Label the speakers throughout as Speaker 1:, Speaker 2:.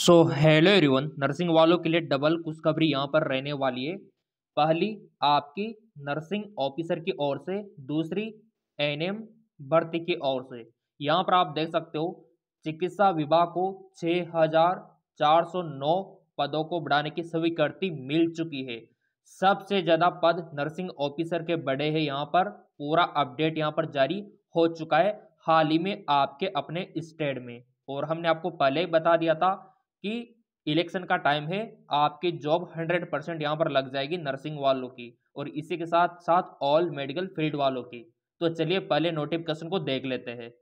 Speaker 1: so hello everyone nursing वालों के लिए डबल खुशखबरी यहाँ पर रहने वाली है पहली आपकी नर्सिंग ऑफिसर की ओर से दूसरी एनएम भर्ती की ओर से यहाँ पर आप देख सकते हो चिकित्सा विभाग को 6,409 पदों को बढ़ाने की स्वीकृति मिल चुकी है सबसे ज़्यादा पद नर्सिंग ऑफिसर के बड़े हैं यहाँ पर पूरा अपडेट यहाँ पर जारी हो चुका है हाल ही में आपके अपने स्टेट में और हमने आपको पहले ही बता दिया था कि इलेक्शन का टाइम है आपकी जॉब 100 परसेंट यहाँ पर लग जाएगी नर्सिंग वालों की और इसी के साथ साथ ऑल मेडिकल फील्ड वालों की तो चलिए पहले नोटिफिकेशन को देख लेते हैं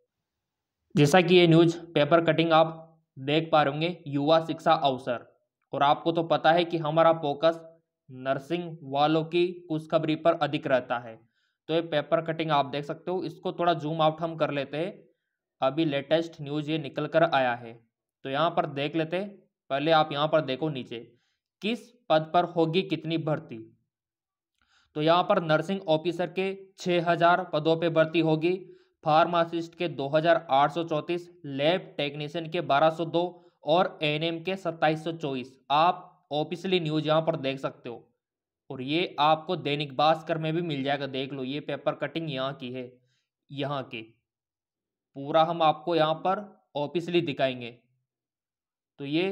Speaker 1: जैसा कि ये न्यूज पेपर कटिंग आप देख पा रहे होंगे युवा शिक्षा अवसर और आपको तो पता है कि हमारा फोकस नर्सिंग वालों की खुशखबरी पर अधिक रहता है तो ये पेपर कटिंग आप देख सकते हो इसको थोड़ा जूम आउट हम कर लेते हैं अभी लेटेस्ट न्यूज़ ये निकल कर आया है तो यहाँ पर देख लेते पहले आप यहाँ पर देखो नीचे किस पद पर होगी कितनी भर्ती तो यहाँ पर नर्सिंग ऑफिसर के 6000 पदों पे भर्ती होगी फार्मासिस्ट के 2834 लैब टेक्नीशियन के 1202 और एम के 2724 आप ऑफिसली न्यूज़ यहाँ पर देख सकते हो और ये आपको दैनिक भास्कर में भी मिल जाएगा देख लो ये पेपर कटिंग यहाँ की है यहाँ की पूरा हम आपको यहाँ पर ऑफिसली दिखाएंगे तो ये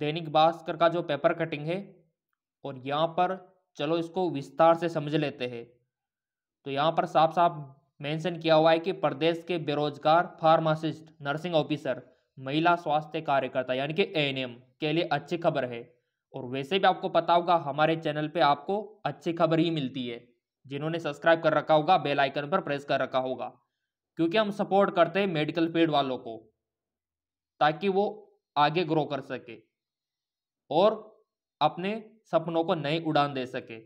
Speaker 1: दैनिक भास्कर का जो पेपर कटिंग है और यहाँ पर चलो इसको विस्तार से समझ लेते हैं तो यहाँ पर साफ साफ मेंशन किया हुआ है कि प्रदेश के बेरोजगार फार्मासिस्ट नर्सिंग ऑफिसर महिला स्वास्थ्य कार्यकर्ता यानी कि एन के लिए अच्छी खबर है और वैसे भी आपको पता होगा हमारे चैनल पे आपको अच्छी खबर ही मिलती है जिन्होंने सब्सक्राइब कर रखा होगा बेल आइकन पर प्रेस कर रखा होगा क्योंकि हम सपोर्ट करते हैं मेडिकल फील्ड वालों को ताकि वो आगे ग्रो कर सके और अपने सपनों को नई उड़ान दे सके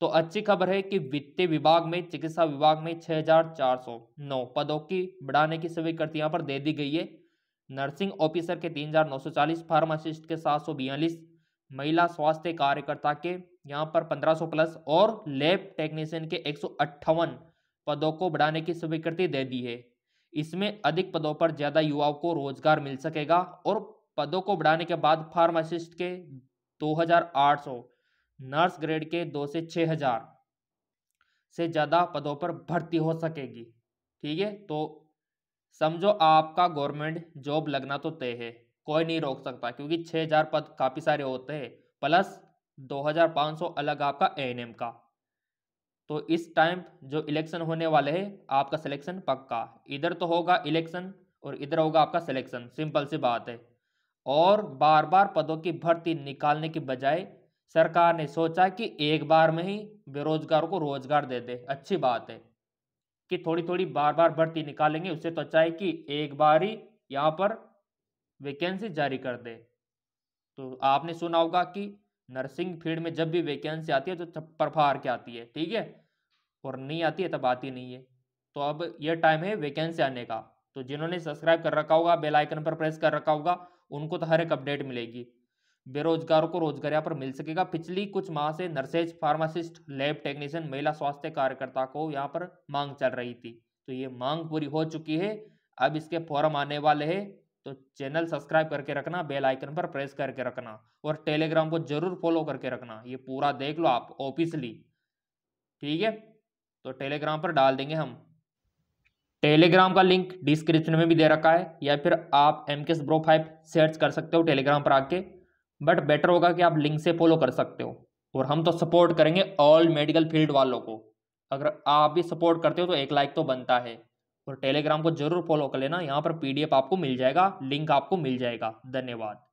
Speaker 1: तो अच्छी खबर है कि वित्तीय विभाग में चिकित्सा विभाग में 6,409 पदों की बढ़ाने की स्वीकृति यहाँ पर दे दी गई है नर्सिंग ऑफिसर के 3,940 फार्मासिस्ट के सात महिला स्वास्थ्य कार्यकर्ता के यहाँ पर 1500 प्लस और लैब टेक्नीशियन के एक पदों को बढ़ाने की स्वीकृति दे दी है इसमें अधिक पदों पर ज़्यादा युवाओं को रोजगार मिल सकेगा और पदों को बढ़ाने के बाद फार्मासिस्ट के 2800 नर्स ग्रेड के दो से छः हजार से ज़्यादा पदों पर भर्ती हो सकेगी ठीक है तो समझो आपका गवर्नमेंट जॉब लगना तो तय है कोई नहीं रोक सकता क्योंकि 6000 पद काफ़ी सारे होते हैं प्लस 2500 अलग आपका एन का तो इस टाइम जो इलेक्शन होने वाले है आपका सिलेक्शन पक्का इधर तो होगा इलेक्शन और इधर होगा आपका सिलेक्शन सिंपल सी बात है और बार बार पदों की भर्ती निकालने के बजाय सरकार ने सोचा कि एक बार में ही बेरोजगारों को रोजगार दे दे अच्छी बात है कि थोड़ी थोड़ी बार बार भर्ती निकालेंगे उससे तो अच्छा है कि एक बार ही यहाँ पर वैकेंसी जारी कर दे तो आपने सुना होगा कि नर्सिंग फील्ड में जब भी वैकेंसी आती है तो छप्पर फार के आती है ठीक है और नहीं आती है तब आती नहीं है तो अब यह टाइम है वैकेंसी आने का तो जिन्होंने सब्सक्राइब कर रखा होगा बेल आइकन पर प्रेस कर रखा होगा उनको तो हर एक अपडेट मिलेगी बेरोजगारों को रोजगार यहाँ पर मिल सकेगा पिछली कुछ माह से नर्सेज फार्मासिस्ट लैब टेक्नीशियन महिला स्वास्थ्य कार्यकर्ता को यहाँ पर मांग चल रही थी तो ये मांग पूरी हो चुकी है अब इसके फॉर्म आने वाले हैं तो चैनल सब्सक्राइब करके रखना बेल आइकन पर प्रेस करके रखना और टेलीग्राम को जरूर फॉलो करके रखना ये पूरा देख लो आप ऑफिसली ठीक है तो टेलीग्राम पर डाल देंगे हम टेलीग्राम का लिंक डिस्क्रिप्शन में भी दे रखा है या फिर आप एम के ब्रो फाइव सर्च कर सकते हो टेलीग्राम पर आके बट बेटर होगा कि आप लिंक से फॉलो कर सकते हो और हम तो सपोर्ट करेंगे ऑल मेडिकल फील्ड वालों को अगर आप भी सपोर्ट करते हो तो एक लाइक तो बनता है और टेलीग्राम को जरूर फॉलो कर लेना यहाँ पर पीडीएफ आपको मिल जाएगा लिंक आपको मिल जाएगा धन्यवाद